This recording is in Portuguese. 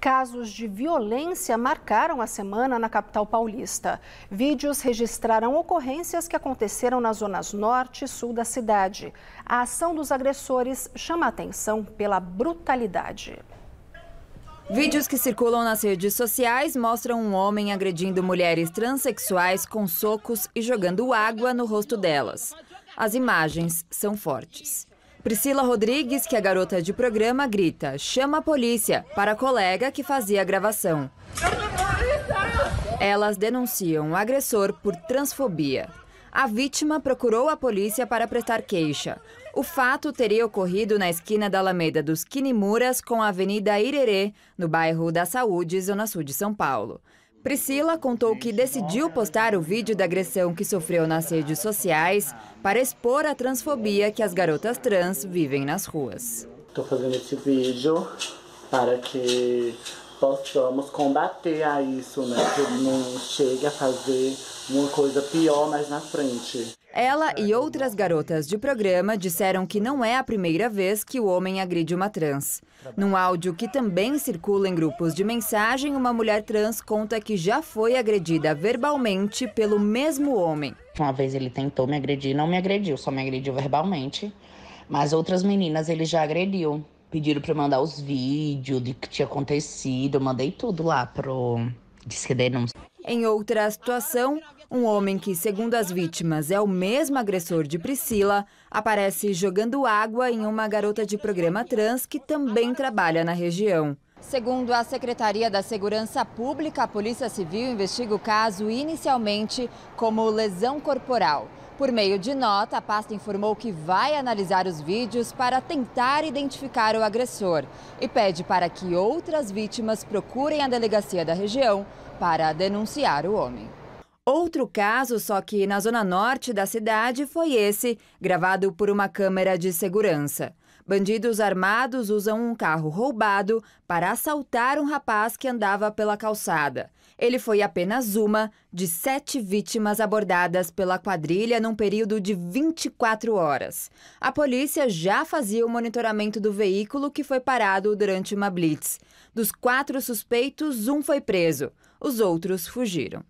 Casos de violência marcaram a semana na capital paulista. Vídeos registraram ocorrências que aconteceram nas zonas norte e sul da cidade. A ação dos agressores chama atenção pela brutalidade. Vídeos que circulam nas redes sociais mostram um homem agredindo mulheres transexuais com socos e jogando água no rosto delas. As imagens são fortes. Priscila Rodrigues, que é garota de programa, grita: chama a polícia para a colega que fazia a gravação. Elas denunciam o agressor por transfobia. A vítima procurou a polícia para prestar queixa. O fato teria ocorrido na esquina da Alameda dos Quinimuras com a Avenida Irerê, no bairro da Saúde, Zona Sul de São Paulo. Priscila contou que decidiu postar o vídeo da agressão que sofreu nas redes sociais para expor a transfobia que as garotas trans vivem nas ruas. Estou fazendo esse vídeo para que possamos combater a isso, né? Que não chegue a fazer uma coisa pior mais na frente. Ela e outras garotas de programa disseram que não é a primeira vez que o homem agride uma trans. Num áudio que também circula em grupos de mensagem, uma mulher trans conta que já foi agredida verbalmente pelo mesmo homem. Uma vez ele tentou me agredir, não me agrediu, só me agrediu verbalmente. Mas outras meninas ele já agrediu. Pediram para mandar os vídeos do que tinha acontecido, eu mandei tudo lá pro Disque Denúncia. Em outra situação, um homem que, segundo as vítimas, é o mesmo agressor de Priscila, aparece jogando água em uma garota de programa trans que também trabalha na região. Segundo a Secretaria da Segurança Pública, a Polícia Civil investiga o caso inicialmente como lesão corporal. Por meio de nota, a pasta informou que vai analisar os vídeos para tentar identificar o agressor e pede para que outras vítimas procurem a delegacia da região para denunciar o homem. Outro caso, só que na zona norte da cidade, foi esse, gravado por uma câmera de segurança. Bandidos armados usam um carro roubado para assaltar um rapaz que andava pela calçada. Ele foi apenas uma de sete vítimas abordadas pela quadrilha num período de 24 horas. A polícia já fazia o monitoramento do veículo que foi parado durante uma blitz. Dos quatro suspeitos, um foi preso. Os outros fugiram.